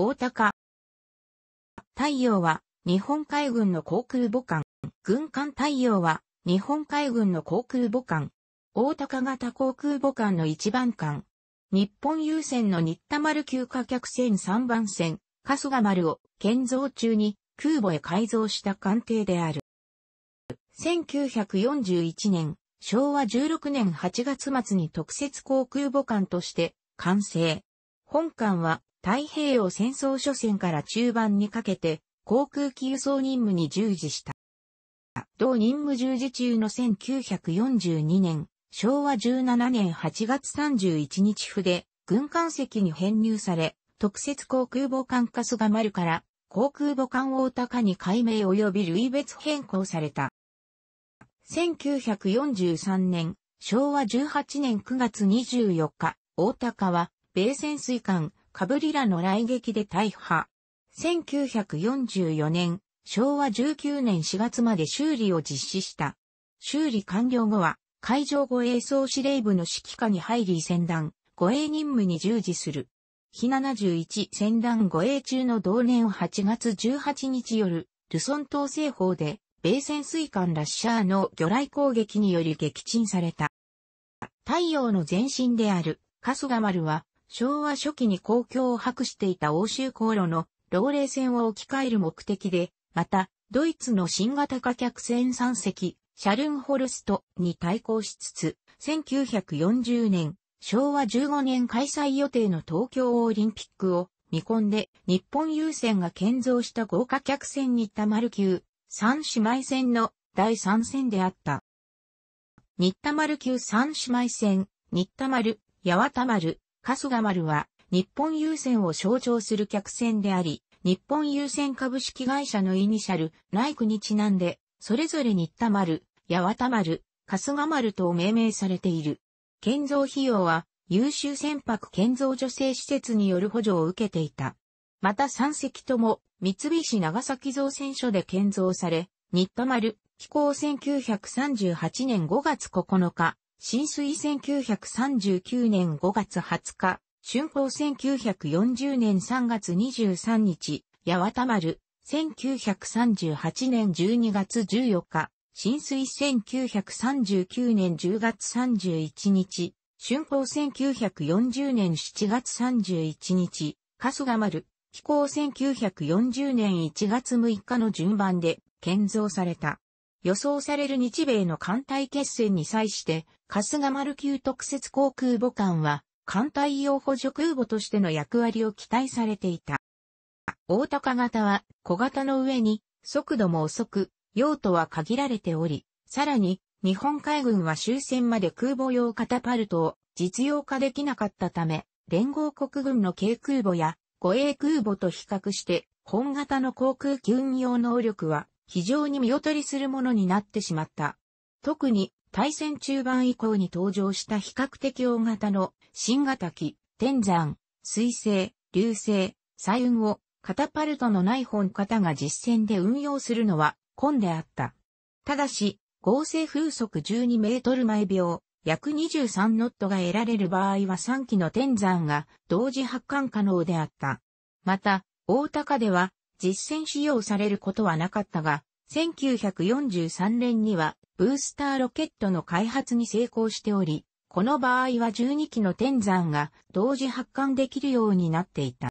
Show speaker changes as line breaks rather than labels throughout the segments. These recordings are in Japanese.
大高。太陽は、日本海軍の航空母艦。軍艦太陽は、日本海軍の航空母艦。大高型航空母艦の一番艦。日本郵船の新田丸旧貨客船三番船、春日丸を建造中に空母へ改造した艦艇である。1941年、昭和16年8月末に特設航空母艦として完成。本艦は太平洋戦争初戦から中盤にかけて、航空機輸送任務に従事した。同任務従事中の1942年、昭和17年8月31日府で、軍艦籍に編入され、特設航空母艦カガマ丸から航空母艦大高に改名及び類別変更された。1943年、昭和18年9月24日、大高は、米潜水艦、カブリラの来撃で大破。1944年、昭和19年4月まで修理を実施した。修理完了後は、海上護衛総司令部の指揮下に入り戦団、護衛任務に従事する。日71戦団護衛中の同年8月18日夜、ルソン島西方で、米潜水艦ラッシャーの魚雷攻撃により撃沈された。太陽の前身である、春日丸は、昭和初期に公共を博していた欧州航路の老齢船を置き換える目的で、また、ドイツの新型化客船3隻、シャルンホルストに対抗しつつ、1940年、昭和15年開催予定の東京オリンピックを見込んで、日本郵船が建造した豪華客船にた丸級、三姉妹船の第3戦であった。新田丸級三姉妹船、新田丸、八幡丸、春日丸は、日本郵船を象徴する客船であり、日本郵船株式会社のイニシャル、ライクにちなんで、それぞれ新田丸、八幡丸、春日丸と命名されている。建造費用は、優秀船舶建造助成施設による補助を受けていた。また3隻とも、三菱長崎造船所で建造され、新田丸、飛行1938年5月9日、浸水1939年5月20日、春光1940年3月23日、八幡丸、1938年12月14日、浸水1939年10月31日、春光1940年7月31日、春日丸、飛行1940年1月6日の順番で建造された。予想される日米の艦隊決戦に際して、春日丸級特設航空母艦は、艦隊用補助空母としての役割を期待されていた。大高型は小型の上に速度も遅く、用途は限られており、さらに日本海軍は終戦まで空母用カタパルトを実用化できなかったため、連合国軍の軽空母や護衛空母と比較して、本型の航空機運用能力は非常に見劣りするものになってしまった。特に対戦中盤以降に登場した比較的大型の新型機、天山、水星、流星、彩雲をカタパルトのない本型が実戦で運用するのは根であった。ただし、合成風速12メートル毎秒、約23ノットが得られる場合は3機の天山が同時発艦可能であった。また、大高では実践使用されることはなかったが、1943年にはブースターロケットの開発に成功しており、この場合は12機の天山が同時発艦できるようになっていた。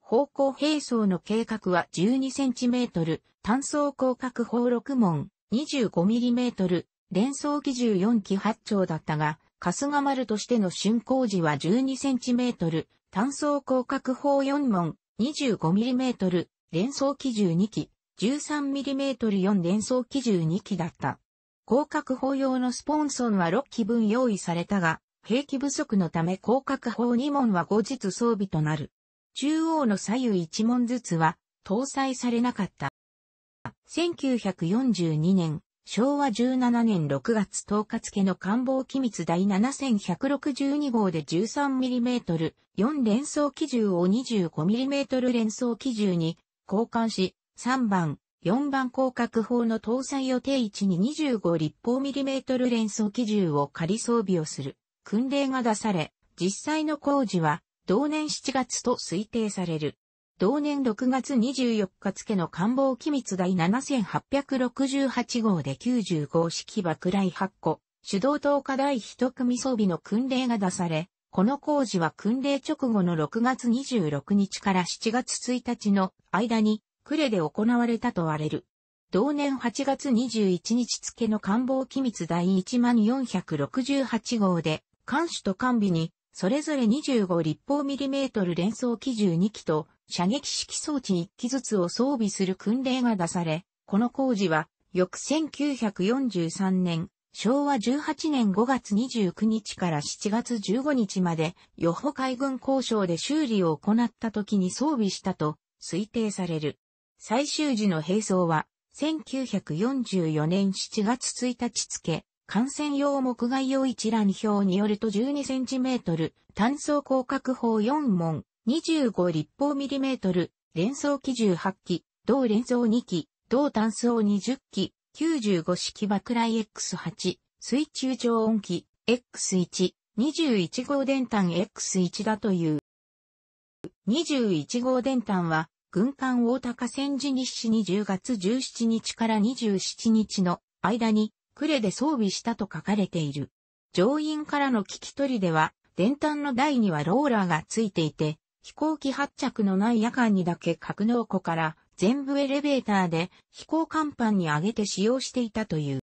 方向並走の計画は 12cm、単装広角砲6門、25mm、連装機14機8丁だったが、春日丸としての竣工時は 12cm、単装広角砲4門、25mm、連装機12機、13mm4 連装機12機だった。広角砲用のスポンソンは6機分用意されたが、兵器不足のため広角砲2門は後日装備となる。中央の左右1門ずつは搭載されなかった。1942年、昭和17年6月10日付の官房機密第7162号で 13mm4 連装機銃を 25mm 連装機銃に交換し、3番、4番広角砲の搭載予定位置に25立方ミリメートル連装機銃を仮装備をする訓令が出され、実際の工事は同年7月と推定される。同年6月24日付の官房機密第7868号で95式爆雷8個、手動投下第1組装備の訓令が出され、この工事は訓令直後の6月26日から7月1日の間に、呉で行われたとわれる。同年8月21日付の官房機密第1468号で、艦首と艦尾に、それぞれ25立方ミリメートル連装機銃2機と、射撃式装置1機ずつを装備する訓令が出され、この工事は、翌1943年昭和18年5月29日から7月15日まで、予保海軍交渉で修理を行った時に装備したと推定される。最終時の並走は、1944年7月1日付、艦船用木外用一覧表によると12センチメートル、単装広角砲4門、25立方ミリメートル、連装機18機、同連装2機、同単装20機、95式爆雷 X8、水中超音機 X1、21号電端 X1 だという。21号電端は、軍艦大高戦時日誌に10月17日から27日の間に、クレで装備したと書かれている。乗員からの聞き取りでは、電端の台にはローラーがついていて、飛行機発着のない夜間にだけ格納庫から全部エレベーターで飛行甲板に上げて使用していたという。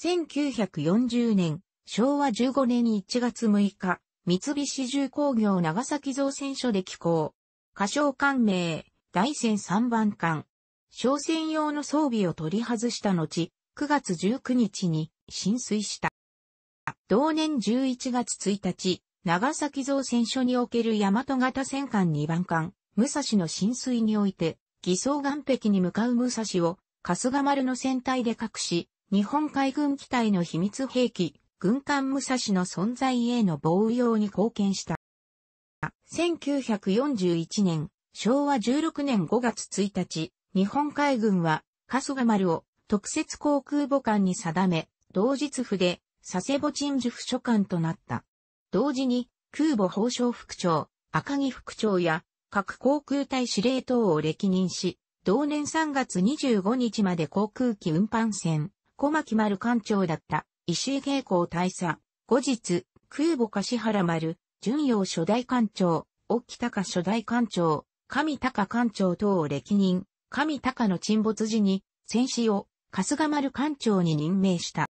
1940年、昭和15年1月6日、三菱重工業長崎造船所で寄港。歌唱艦名、大船3番艦。商船用の装備を取り外した後、9月19日に浸水した。同年11月1日、長崎造船所における大和型戦艦2番艦、武蔵の浸水において、偽装岸壁に向かう武蔵を、春日丸の船体で隠し、日本海軍機体の秘密兵器、軍艦武蔵の存在への防御用に貢献した。1941年、昭和16年5月1日、日本海軍は、春日丸を特設航空母艦に定め、同日府で佐世保鎮守府所艦となった。同時に、空母法省副長、赤木副長や各航空隊司令等を歴任し、同年3月25日まで航空機運搬船、小牧丸艦長だった石井慶光大佐、後日、空母橿原丸、巡洋初代艦長、沖高初代艦長、上高艦長等を歴任、上高の沈没時に、戦士を春日丸艦長に任命した。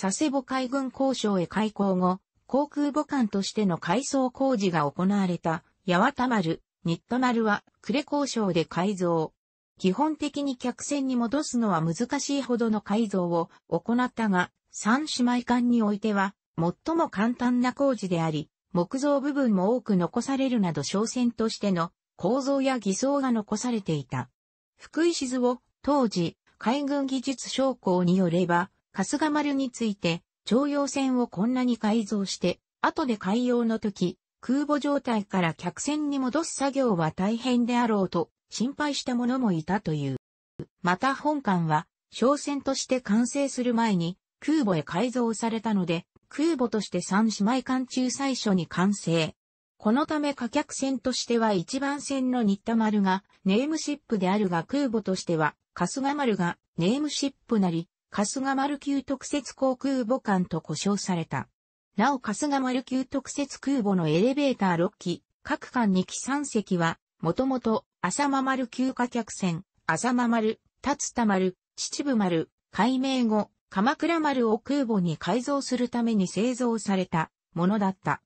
佐世保海軍交渉へ開港後、航空母艦としての改装工事が行われた八幡丸、ニット丸は呉交渉で改造。基本的に客船に戻すのは難しいほどの改造を行ったが、三姉妹艦においては、最も簡単な工事であり、木造部分も多く残されるなど商船としての構造や偽装が残されていた。福井静を当時、海軍技術将校によれば、春日丸について、徴用船をこんなに改造して、後で海洋の時、空母状態から客船に戻す作業は大変であろうと心配した者もいたという。また本艦は商船として完成する前に空母へ改造されたので空母として三姉妹艦中最初に完成。このため貨客船としては一番船の新田丸がネームシップであるが空母としては春日丸がネームシップなり春日丸級特設航空母艦と呼称された。なお春日丸級特設空母のエレベーター6機、各艦2機3隻は、もともと、浅間丸級貨客船、浅間丸、立田丸、秩父丸、改名後、鎌倉丸を空母に改造するために製造されたものだった。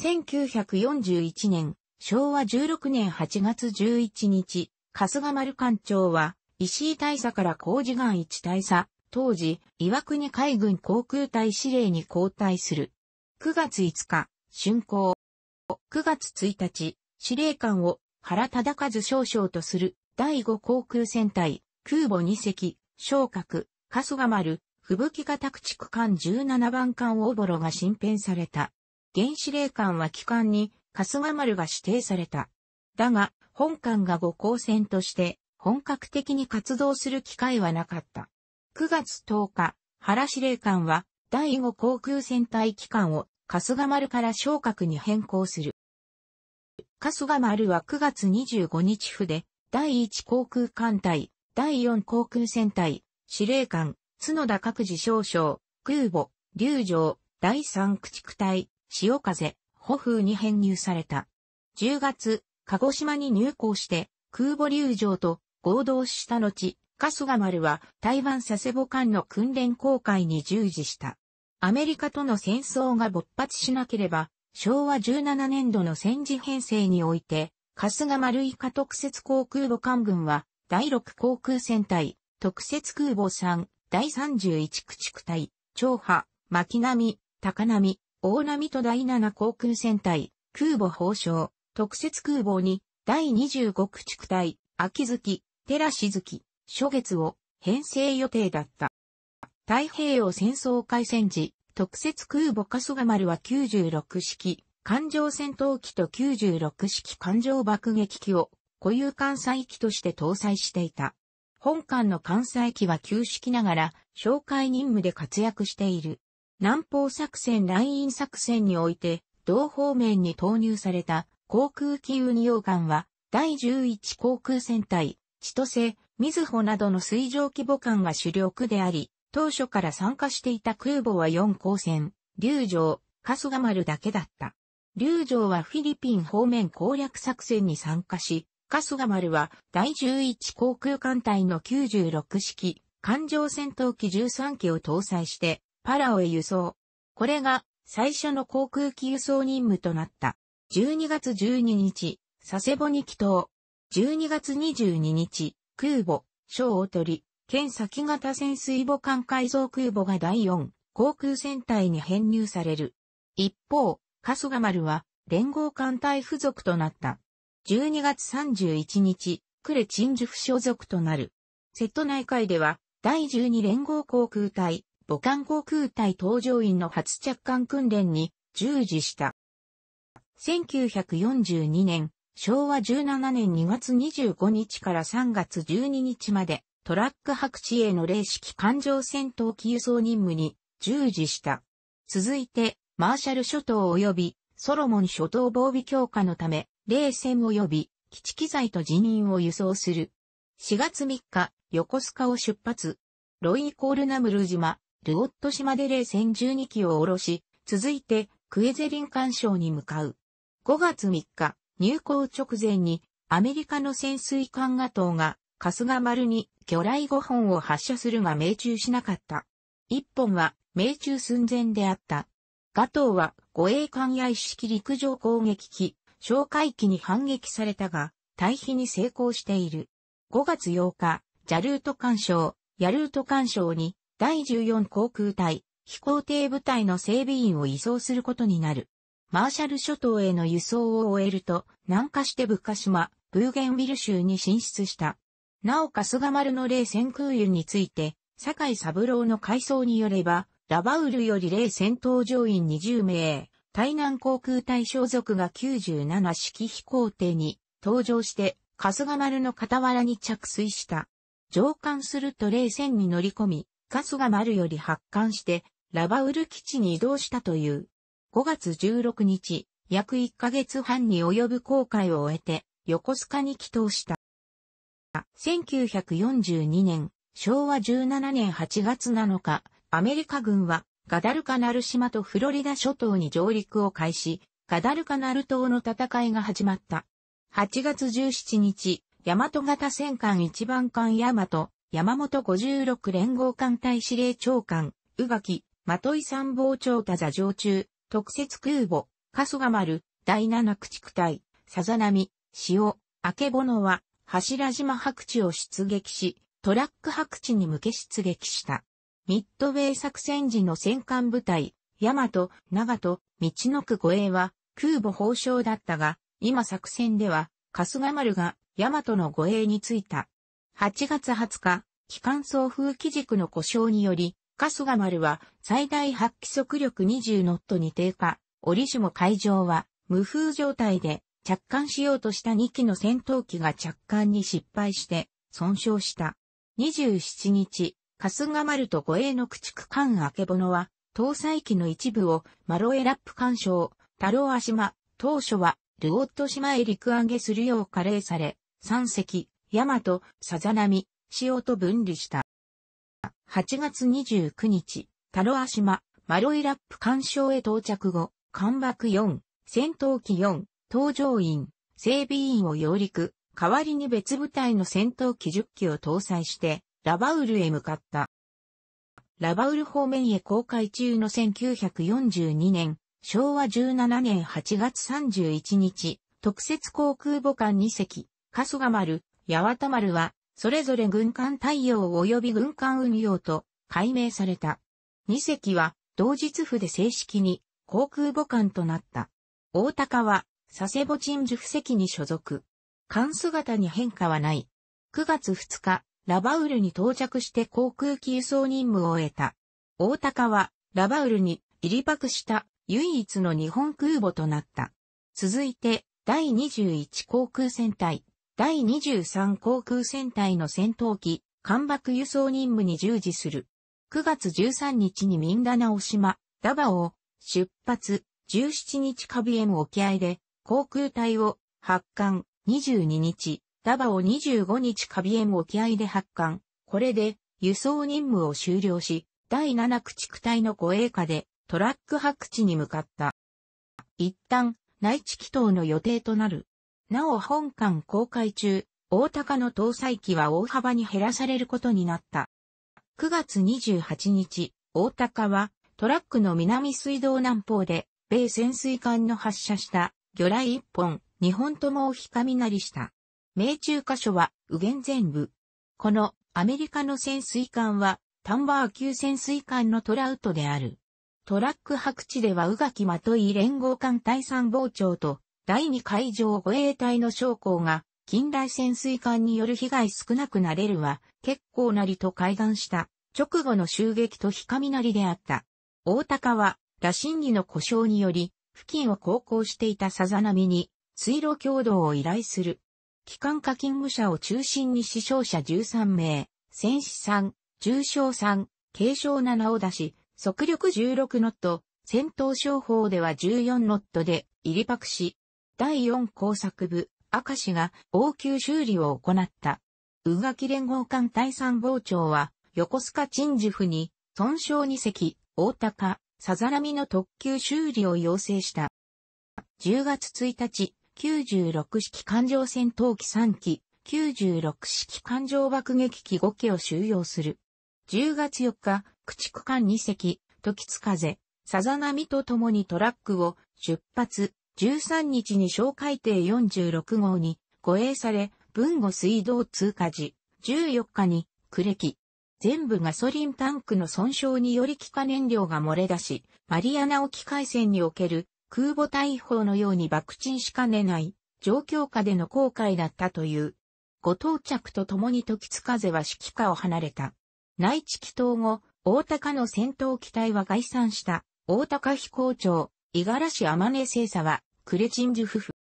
1941年、昭和16年8月11日、春日丸艦長は、石井大佐から工事岩一大佐、当時、岩国海軍航空隊司令に交代する。9月5日、春行。9月1日、司令官を原忠和少将とする第5航空戦隊、空母2隻、昇格、春日丸、吹雪型駆逐艦17番艦大ボロが新編された。原司令官は機関に春日丸が指定された。だが、本艦が5航戦として本格的に活動する機会はなかった。9月10日、原司令官は第5航空戦隊機関を春日丸から昇格に変更する。春日丸は9月25日府で、第1航空艦隊、第4航空戦隊、司令官、角田各自少将、空母、竜城、第3駆逐隊、潮風、歩風に編入された。10月、鹿児島に入港して、空母竜城と合同した後、春日丸は台湾佐世保間の訓練航海に従事した。アメリカとの戦争が勃発しなければ、昭和17年度の戦時編成において、春日丸以下特設航空母艦軍は、第6航空戦隊、特設空母3、第31駆逐隊、長波、巻波、高波、大波と第7航空戦隊、空母宝章、特設空母に、第25駆逐隊、秋月、寺し月、初月を編成予定だった。太平洋戦争開戦時、特設空母カソガマルは96式艦上戦闘機と96式艦上爆撃機を固有艦載機として搭載していた。本艦の艦載機は旧式ながら、紹介任務で活躍している。南方作戦ライン作戦において、同方面に投入された航空機運用艦は、第11航空戦隊、千歳、水穂などの水上規模艦が主力であり、当初から参加していた空母は4航線、竜城、春日丸だけだった。竜城はフィリピン方面攻略作戦に参加し、春日丸は第11航空艦隊の96式、艦上戦闘機13機を搭載して、パラオへ輸送。これが最初の航空機輸送任務となった。12月12日、佐世保に帰島。12月22日、空母、小を取り、県先型潜水母艦改造空母が第四航空戦隊に編入される。一方、カガマ丸は、連合艦隊付属となった。12月31日、クン鎮守府所属となる。瀬戸内海では、第12連合航空隊、母艦航空隊搭乗員の初着艦訓練に従事した。1942年、昭和17年2月25日から3月12日まで、トラック白地への霊式艦上戦闘機輸送任務に従事した。続いて、マーシャル諸島及びソロモン諸島防備強化のため、霊戦及び基地機材と人員を輸送する。4月3日、横須賀を出発。ロイコールナムル島、ルオット島で霊戦12機を下ろし、続いてクエゼリン艦渉に向かう。5月3日、入港直前にアメリカの潜水艦ガトーが春日丸に魚雷5本を発射するが命中しなかった。1本は命中寸前であった。ガトーは護衛艦や一式陸上攻撃機、哨戒機に反撃されたが、退避に成功している。5月8日、ジャルート艦章、ヤルート艦章に第14航空隊、飛行艇部隊の整備員を移送することになる。マーシャル諸島への輸送を終えると、南下してブカ島、ブーゲンビル州に進出した。なお春日丸の冷戦空輸について、坂井三郎の回想によれば、ラバウルより冷戦闘乗員20名、台南航空隊所属が97式飛行艇に搭乗して、春日丸の傍らに着水した。上艦すると冷戦に乗り込み、春日丸より発艦して、ラバウル基地に移動したという。5月16日、約1ヶ月半に及ぶ航海を終えて、横須賀に帰投した。1942年、昭和17年8月7日、アメリカ軍は、ガダルカナル島とフロリダ諸島に上陸を開始、ガダルカナル島の戦いが始まった。8月17日、大和型戦艦1番艦大和、山本56連合艦隊司令長官、宇垣、的井参謀長田座上中、特設空母、春日丸、第七駆逐隊、さざミ、潮、あけぼのは、柱島白地を出撃し、トラック白地に向け出撃した。ミッドウェイ作戦時の戦艦部隊、大和、長ト、道の区護衛は、空母放送だったが、今作戦では、春日丸が、大和の護衛についた。8月20日、機関送風機軸の故障により、カガマ丸は最大発揮速力20ノットに低下。折しも海上は無風状態で着艦しようとした2機の戦闘機が着艦に失敗して損傷した。27日、カガマ丸と護衛の駆逐艦明けぼのは搭載機の一部をマロエラップ干渉、太郎ア島、当初はルオット島へ陸揚げするよう加齢され、3隻、ヤマト、サザナミ、塩と分離した。8月29日、タロア島、マロイラップ干渉へ到着後、艦爆4、戦闘機4、搭乗員、整備員を揚陸、代わりに別部隊の戦闘機10機を搭載して、ラバウルへ向かった。ラバウル方面へ公開中の1942年、昭和17年8月31日、特設航空母艦2隻、カル、ヤ丸、タマ丸は、それぞれ軍艦対応及び軍艦運用と改名された。2隻は同日府で正式に航空母艦となった。大高は佐世保鎮守府石に所属。艦姿に変化はない。9月2日、ラバウルに到着して航空機輸送任務を終えた。大高はラバウルに入り泊した唯一の日本空母となった。続いて、第21航空戦隊、第23航空戦隊の戦闘機、艦爆輸送任務に従事する。9月13日にミンダナオ島、ダバオを出発、17日カビエム沖合で航空隊を発艦、22日、ダバオ25日カビエム沖合で発艦、これで輸送任務を終了し、第7駆逐隊の護衛下でトラック白地に向かった。一旦、内地祈祷の予定となるなお本館公開中、大高の搭載機は大幅に減らされることになった。9月28日、大高はトラックの南水道南方で、米潜水艦の発射した魚雷1本、2本ともを光なりした。命中箇所は右舷全部。このアメリカの潜水艦はタンバー級潜水艦のトラウトである。トラック白地では宇垣まとい連合艦対参謀長と第2海上護衛隊の将校が、近代潜水艦による被害少なくなれるは、結構なりと会談した、直後の襲撃と光なりであった。大高は、羅針儀の故障により、付近を航行していたさざ波に、水路共同を依頼する。機関課勤務者を中心に死傷者13名、戦死3、重傷3、軽傷7を出し、速力16ノット、戦闘商法では14ノットで入りパクし、第4工作部、赤氏が応急修理を行った。宇垣連合艦隊参謀長は、横須賀鎮守府に、損傷2隻、大高、さざらみの特急修理を要請した。10月1日、96式艦上戦闘機3機、96式艦上爆撃機5機を収容する。10月4日、駆逐艦2隻、時津風、さざ波と共にトラックを出発、13日に小海底46号に護衛され、文後水道通過時、14日に呉木。全部ガソリンタンクの損傷により気化燃料が漏れ出し、マリアナ沖海戦における空母大砲のように爆沈しかねない状況下での航海だったという。ご到着とともに時津風は指揮下を離れた。内地祈祷後、大高の戦闘機体は概算した、大高飛行長、五十嵐天音精査は、クレチンジュ夫婦。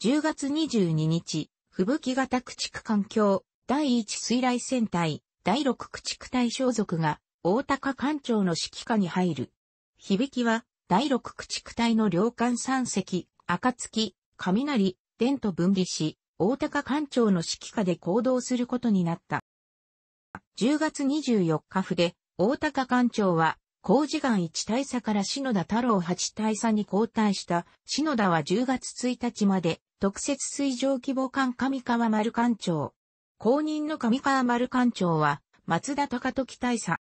10月22日、吹雪型駆逐環境、第1水雷戦隊、第6駆逐隊小属が、大高艦長の指揮下に入る。響きは、第6駆逐隊の両艦三隻、暁、雷、電と分離し、大高艦長の指揮下で行動することになった。10月24日筆、大高艦長は、工事岩1大佐から篠田太郎8大佐に交代した篠田は10月1日まで特設水上規模艦上川丸艦長。後任の上川丸艦長は松田隆時大佐。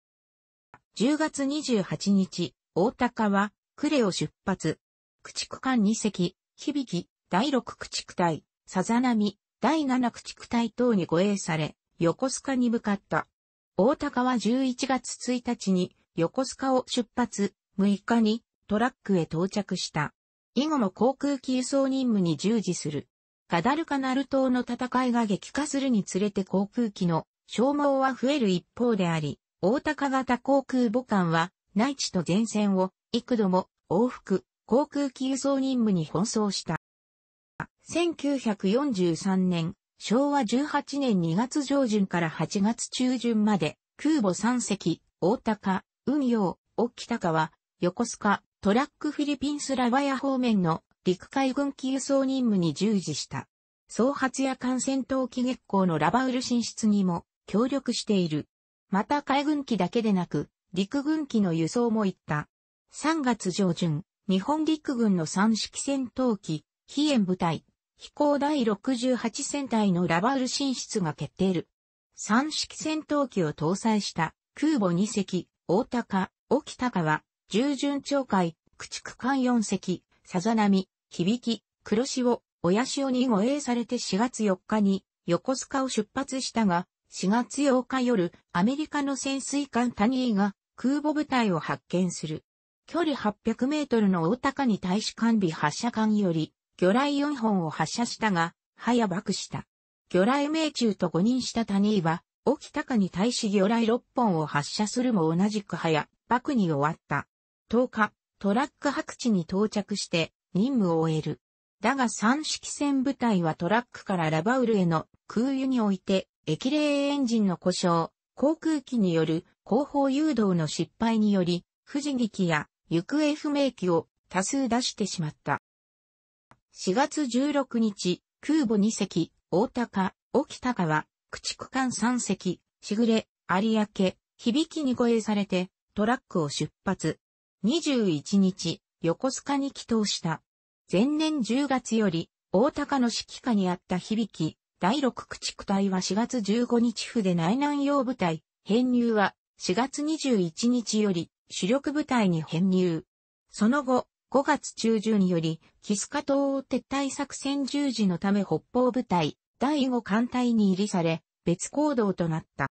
10月28日、大高は呉を出発。駆逐艦2隻、響き、第6駆逐隊、さざ波、第7駆逐隊等に護衛され、横須賀に向かった。大高は11月1日に横須賀を出発、6日にトラックへ到着した。以後も航空機輸送任務に従事する。ガダルカナル島の戦いが激化するにつれて航空機の消耗は増える一方であり、大高型航空母艦は内地と前線を幾度も往復航空機輸送任務に奔走した。1943年、昭和18年2月上旬から8月中旬まで空母3隻、大高、運用、沖高は、横須賀、トラックフィリピンスラワヤ方面の陸海軍機輸送任務に従事した。総発や艦戦闘機月光のラバウル進出にも協力している。また海軍機だけでなく、陸軍機の輸送も行った。3月上旬、日本陸軍の三式戦闘機、飛燕部隊、飛行第68戦隊のラバウル進出が決定る。三式戦闘機を搭載した空母2隻、大高、沖高は、従順町会、駆逐艦4隻、さざ波、響き、黒潮、親潮に護衛されて4月4日に、横須賀を出発したが、4月8日夜、アメリカの潜水艦タニーが空母部隊を発見する。距離800メートルの大高に大使完備発射艦より、魚雷4本を発射したが、早爆した。魚雷命中と誤認した谷井は、沖高に対し魚雷6本を発射するも同じく早、爆に終わった。10日、トラック白地に到着して任務を終える。だが三式戦部隊はトラックからラバウルへの空輸において、液冷エンジンの故障、航空機による後方誘導の失敗により、不時撃や行方不明機を多数出してしまった。4月16日、空母2隻、大高、沖高は、駆逐艦三隻、しぐれ、有明、響きに護衛されて、トラックを出発。21日、横須賀に帰投した。前年10月より、大高の指揮下にあった響き、第6駆逐隊は4月15日府で内南洋部隊、編入は4月21日より主力部隊に編入。その後、5月中旬より、キスカ島を撤退作戦十時のため北方部隊、第5艦隊に入りされ、別行動となった。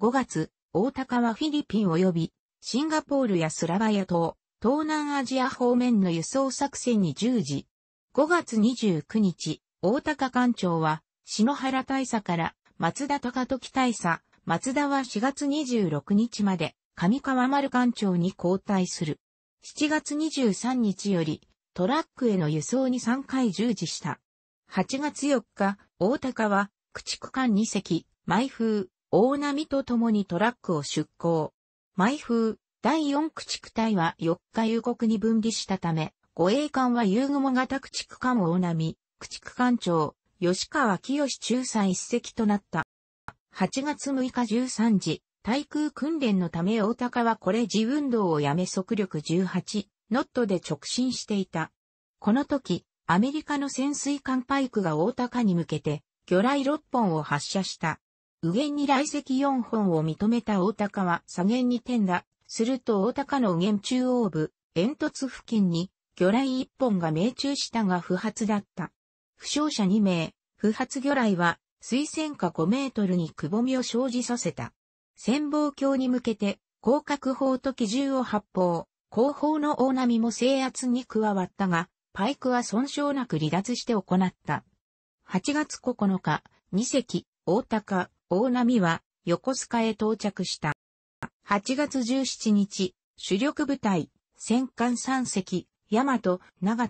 5月、大高はフィリピン及び、シンガポールやスラバヤ島、東南アジア方面の輸送作戦に従事。5月29日、大高艦長は、篠原大佐から松田高時大佐、松田は4月26日まで上川丸艦長に交代する。7月23日よりトラックへの輸送に3回従事した。8月4日、大高は、駆逐艦2隻、毎風、大波と共にトラックを出港。毎風、第4駆逐隊は4日夕刻に分離したため、護衛艦は夕雲型駆逐艦大波、駆逐艦長、吉川清中佐一隻となった。8月6日13時、対空訓練のため大高はこれ自運動をやめ速力18ノットで直進していた。この時、アメリカの潜水艦パイクが大高に向けて、魚雷6本を発射した。右舷に雷石4本を認めた大高は左舷に転打。すると大高の右舷中央部、煙突付近に魚雷1本が命中したが不発だった。負傷者2名、不発魚雷は水線下5メートルにくぼみを生じさせた。潜望鏡に向けて、広角砲と機銃を発砲、後方の大波も制圧に加わったが、パイクは損傷なく離脱して行った。8月9日、2隻、大高、大波は横須賀へ到着した。8月17日、主力部隊、戦艦3隻、大和、長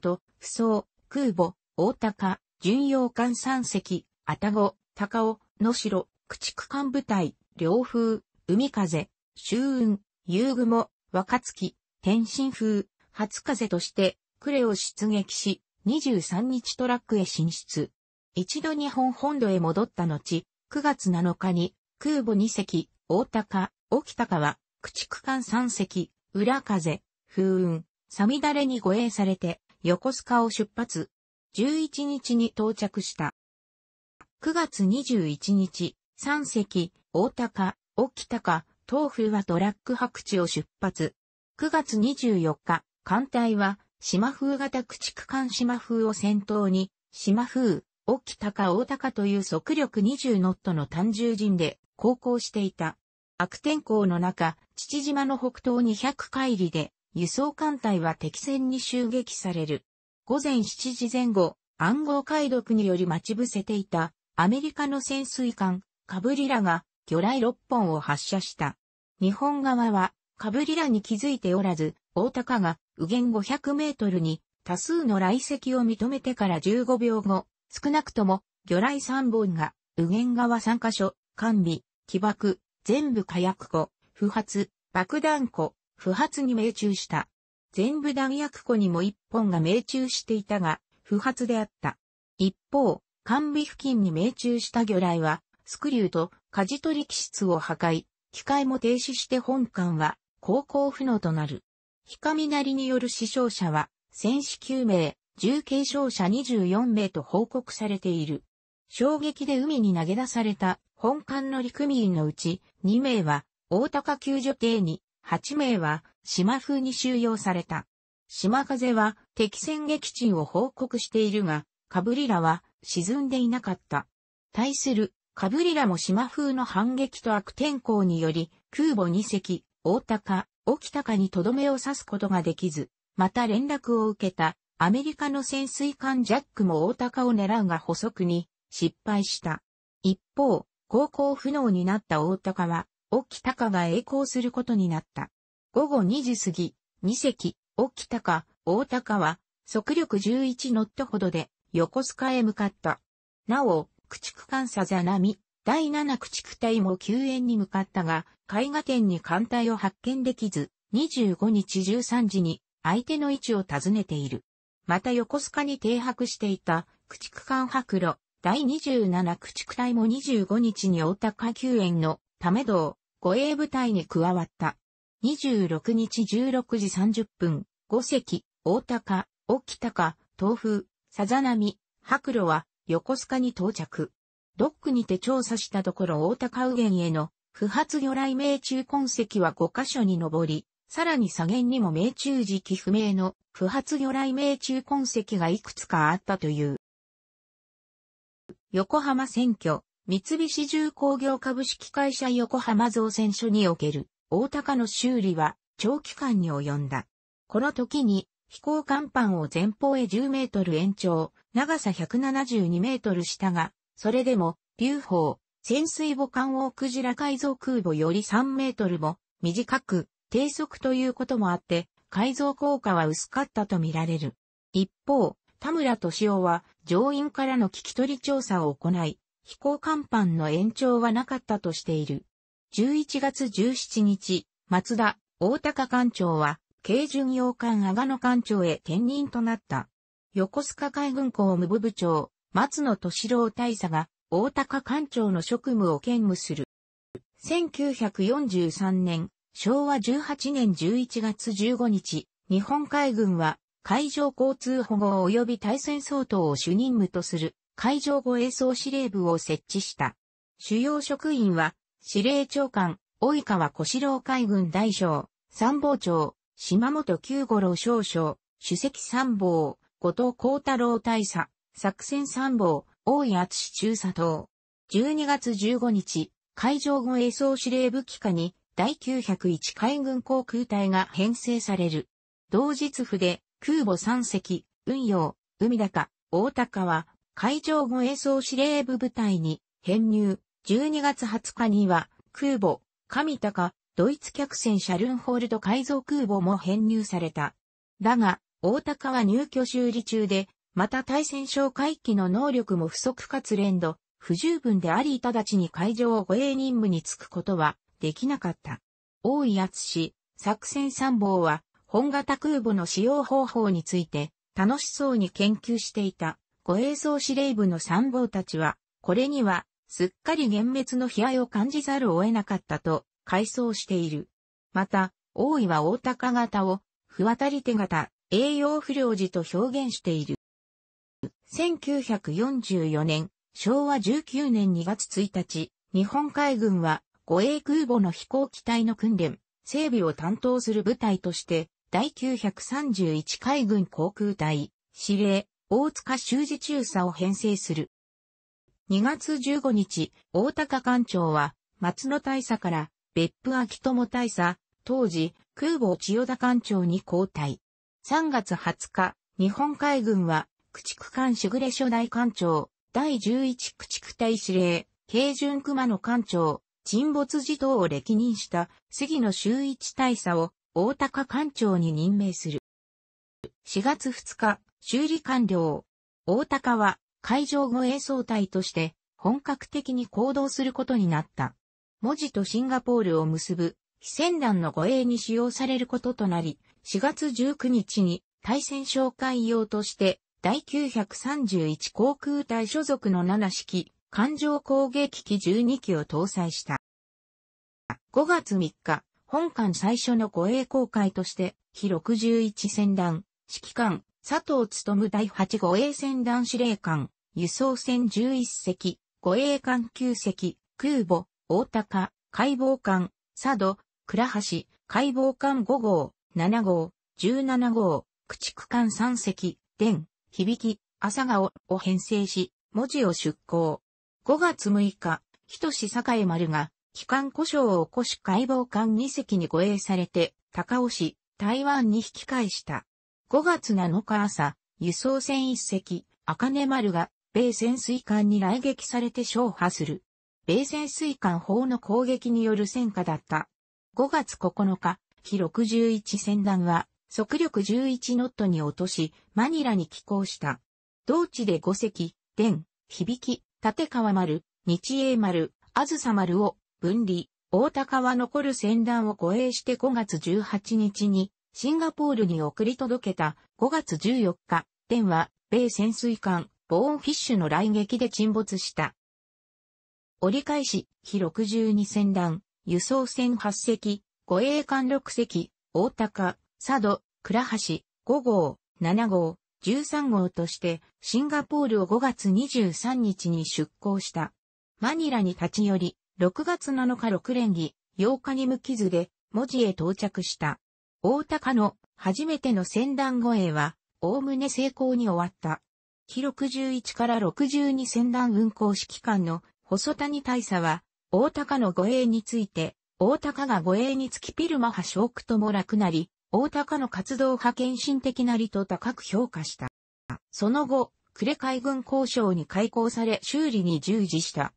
門、不走、空母、大高、巡洋艦3隻、あたご、高尾、野城、駆逐艦部隊、両風、海風、周雲、遊雲、若月、天津風、初風として、クレを出撃し、23日トラックへ進出。一度日本本土へ戻った後、9月7日に空母2隻、大高、沖高は、駆逐艦3隻、裏風、風雲、サミダレに護衛されて、横須賀を出発。11日に到着した。9月21日、3隻、大高、沖高、東風はトラック白地を出発。9月24日、艦隊は島風型駆逐艦島風を先頭に、島風、沖高大高という速力20ノットの単重陣で航行していた。悪天候の中、父島の北東1 0 0海里で、輸送艦隊は敵船に襲撃される。午前7時前後、暗号解読により待ち伏せていた、アメリカの潜水艦、カブリラが、魚雷6本を発射した。日本側は、カブリラに気づいておらず、大高が右舷500メートルに多数の来石を認めてから15秒後、少なくとも魚雷3本が右舷側3カ所、完備、起爆、全部火薬庫、不発、爆弾庫、不発に命中した。全部弾薬庫にも1本が命中していたが、不発であった。一方、完備付近に命中した魚雷は、スクリューと舵取り機室を破壊、機械も停止して本艦は航行不能となる。かみなりによる死傷者は、戦死9名、重軽傷者24名と報告されている。衝撃で海に投げ出された本館の陸民のうち2名は大高救助艇に、8名は島風に収容された。島風は敵戦撃沈を報告しているが、カブリラは沈んでいなかった。対するカブリラも島風の反撃と悪天候により空母2隻、大高、沖高にとどめを刺すことができず、また連絡を受けたアメリカの潜水艦ジャックも大高を狙うが捕捉に失敗した。一方、航行不能になった大高は、沖高が栄光することになった。午後2時過ぎ、2隻、沖高、大高は、速力11ノットほどで、横須賀へ向かった。なお、駆逐艦ザナ波、第7駆逐隊も救援に向かったが、絵画展に艦隊を発見できず、25日13時に相手の位置を尋ねている。また横須賀に停泊していた駆逐艦白露第27駆逐隊も25日に大高救援のため道護衛部隊に加わった。26日16時30分、5隻、大高、沖高、東風、さざ波、白露は横須賀に到着。ドックにて調査したところ大高右舷への不発魚雷命中痕跡は5箇所に上り、さらに左舷にも命中時期不明の不発魚雷命中痕跡がいくつかあったという。横浜選挙、三菱重工業株式会社横浜造船所における大高の修理は長期間に及んだ。この時に飛行甲板を前方へ10メートル延長、長さ172メートルしたが、それでも、劉邦、潜水母艦をクジラ改造空母より3メートルも短く低速ということもあって、改造効果は薄かったとみられる。一方、田村敏夫は乗員からの聞き取り調査を行い、飛行甲板の延長はなかったとしている。11月17日、松田、大高艦長は、軽巡洋艦阿賀野艦長へ転任となった。横須賀海軍港務部部長、松野敏郎大佐が大高官庁の職務を兼務する。1943年、昭和18年11月15日、日本海軍は海上交通保護及び対戦相当を主任務とする海上護衛総司令部を設置した。主要職員は司令長官、及川小四郎海軍大将、参謀長、島本九五郎少将、主席参謀、後藤幸太郎大佐、作戦参謀、大井厚中佐藤。12月15日、海上護衛総司令部機下に第901海軍航空隊が編成される。同日府で空母3隻、運用、海高、大高は海上護衛総司令部部隊に編入。12月20日には空母、上高、ドイツ客船シャルンホールド改造空母も編入された。だが、大高は入居修理中でまた対戦哨戒機の能力も不足かつ連動、不十分であり直ちに海上護衛任務に就くことはできなかった。大井厚氏、作戦参謀は、本型空母の使用方法について、楽しそうに研究していた、護衛総司令部の参謀たちは、これには、すっかり幻滅の悲哀を感じざるを得なかったと、回想している。また、大井は大高型を、不渡り手型、栄養不良時と表現している。1944年、昭和19年2月1日、日本海軍は護衛空母の飛行機体の訓練、整備を担当する部隊として、第931海軍航空隊、司令、大塚修二中佐を編成する。2月15日、大高艦長は、松野大佐から、別府秋友大佐、当時、空母千代田艦長に交代。3月20日、日本海軍は、駆逐艦しぐれ初代艦長、第11駆逐隊司令、慶順熊野艦長、沈没児等を歴任した杉野修一大佐を大高艦長に任命する。4月2日、修理完了。大高は海上護衛総隊として本格的に行動することになった。文字とシンガポールを結ぶ非戦団の護衛に使用されることとなり、4月19日に対戦紹介用として第931航空隊所属の7式、艦上攻撃機12機を搭載した。5月3日、本艦最初の護衛航海として、非61船団、指揮官、佐藤務第8護衛船団司令官、輸送船11隻、護衛艦9隻、空母、大高、解剖艦、佐渡、倉橋、解剖艦5号、7号、17号、駆逐艦3隻、電、響き、朝顔を編成し、文字を出港。5月6日、人志栄丸が、機関故障を起こし解剖艦2隻に護衛されて、高尾市、台湾に引き返した。5月7日朝、輸送船1隻、赤根丸が、米潜水艦に来撃されて消破する。米潜水艦砲の攻撃による戦火だった。5月9日、日61戦団は、速力11ノットに落とし、マニラに寄港した。同地で5隻、伝、響き、立川丸、日英丸、あずさ丸を分離、大高は残る船団を護衛して5月18日にシンガポールに送り届けた5月14日、伝は米潜水艦ボーンフィッシュの来撃で沈没した。折り返し、日62船団、輸送船8隻、護衛艦6隻、大高、佐渡、倉橋、5号、7号、13号として、シンガポールを5月23日に出港した。マニラに立ち寄り、6月7日6連儀、8日に無傷で、文字へ到着した。大高の初めての船団護衛は、おおむね成功に終わった。記61から62船団運行指揮官の細谷大佐は、大高の護衛について、大高が護衛につきピルマョー区とも楽なり、大高の活動派献身的なりと高く評価した。その後、呉海軍交渉に開港され修理に従事した。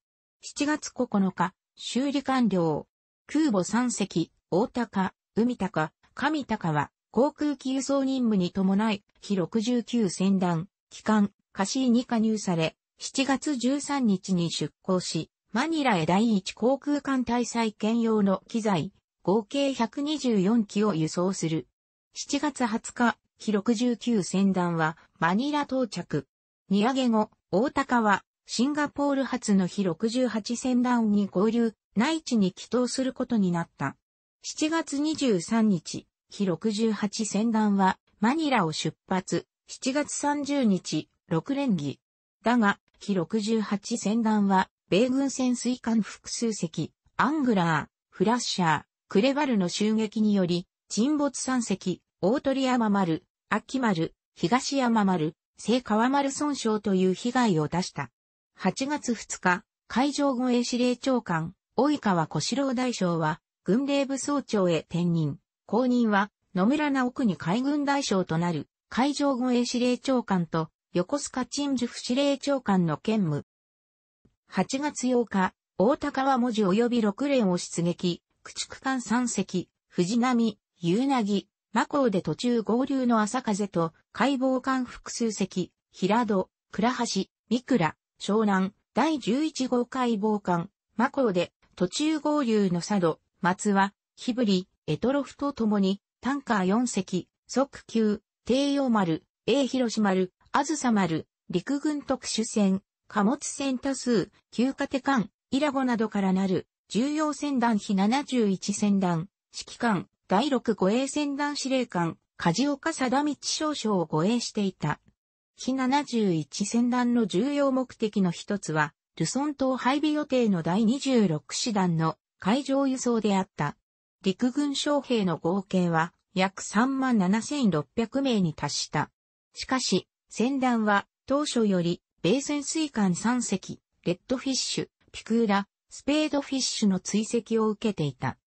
7月9日、修理完了。空母3隻、大高、海高、上高は、航空機輸送任務に伴い、日69船団、機関、カシーに加入され、7月13日に出港し、マニラへ第一航空艦隊再建用の機材、合計124機を輸送する。7月20日、日69船団はマニラ到着。荷上げ後、大高はシンガポール発の日68船団に合流、内地に帰投することになった。7月23日、日68船団はマニラを出発、7月30日、6連儀。だが、日68船団は米軍潜水艦複数隻、アングラー、フラッシャー、クレバルの襲撃により、沈没山積、大鳥山丸、秋丸、東山丸、聖川丸損傷という被害を出した。8月2日、海上護衛司令長官、及川小四郎大将は、軍令部総長へ転任。後任は、野村直奥に海軍大将となる、海上護衛司令長官と、横須賀陳樹副司令長官の兼務。8月8日、大高は文字及び6連を出撃、駆逐艦3隻、藤波、夕凪、魔港で途中合流の朝風と、解剖艦複数隻、平戸、倉橋、三倉、湘南、第11号解剖艦、魔港で、途中合流の佐渡、松は、日振、エトロフと共に、タンカー4隻、即急、帝洋丸、A 広島丸、あずさ丸、陸軍特殊船、貨物船多数、旧家手艦、イラゴなどからなる重要船団比71船団、指揮官、第6護衛船団司令官、梶岡貞道少将を護衛していた。非71船団の重要目的の一つは、ルソン島配備予定の第26師団の海上輸送であった。陸軍将兵の合計は約37,600名に達した。しかし、船団は当初より米潜水艦3隻、レッドフィッシュ、ピクーラ、スペードフィッシュの追跡を受けていた。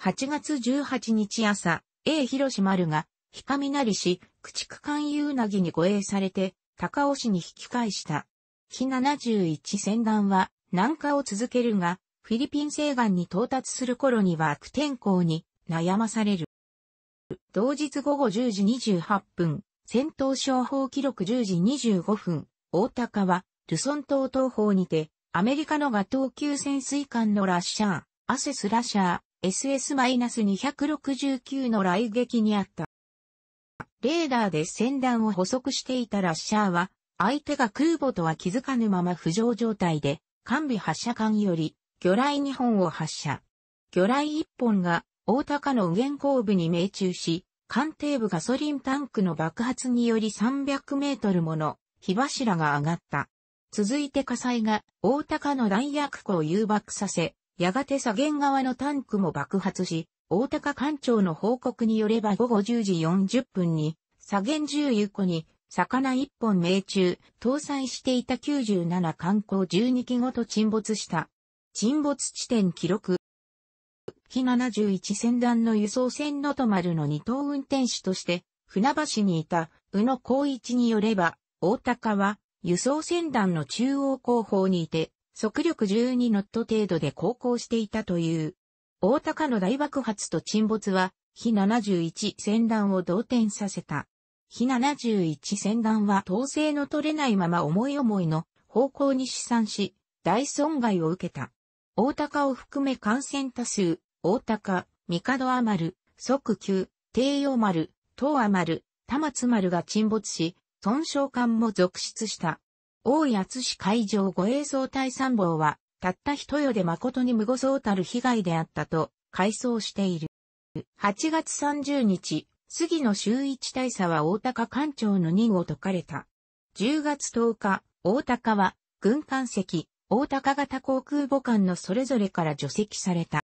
8月18日朝、A 広島丸が、ひかみなりし、駆逐艦ゆうなぎに護衛されて、高尾市に引き返した。日71船団は、南下を続けるが、フィリピン西岸に到達する頃には悪天候に悩まされる。同日午後10時28分、戦闘商法記録10時25分、大高は、ルソン島東方にて、アメリカのガトー級潜水艦のラッシャー、アセスラッシャー、SS-269 の雷撃にあった。レーダーで船団を捕捉していたラッシャーは、相手が空母とは気づかぬまま浮上状態で、完備発射艦より、魚雷2本を発射。魚雷1本が、大高の右舷後部に命中し、艦底部ガソリンタンクの爆発により300メートルもの火柱が上がった。続いて火災が大高の弾薬庫を誘爆させ、やがて左舷側のタンクも爆発し、大高艦長の報告によれば午後10時40分に、左舷重油庫に、魚1本命中、搭載していた97艦砲12機ごと沈没した。沈没地点記録。機71船団の輸送船のと丸の二等運転手として、船橋にいた、宇野光一によれば、大高は、輸送船団の中央後方にいて、速力12ノット程度で航行していたという。大高の大爆発と沈没は、非71船団を動転させた。非71船団は統制の取れないまま思い思いの方向に試算し、大損害を受けた。大高を含め感染多数、大高、三角余る、即急、帝王丸、東余る、田松丸が沈没し、損傷艦も続出した。大谷津市海上護衛総隊参謀は、たった一夜で誠に無誤そたる被害であったと、回想している。8月30日、杉野修一大佐は大高艦長の任を解かれた。10月10日、大高は、軍艦籍、大高型航空母艦のそれぞれから除籍された。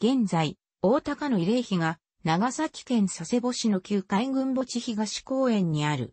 現在、大高の慰霊碑が、長崎県佐世保市の旧海軍墓地東公園にある。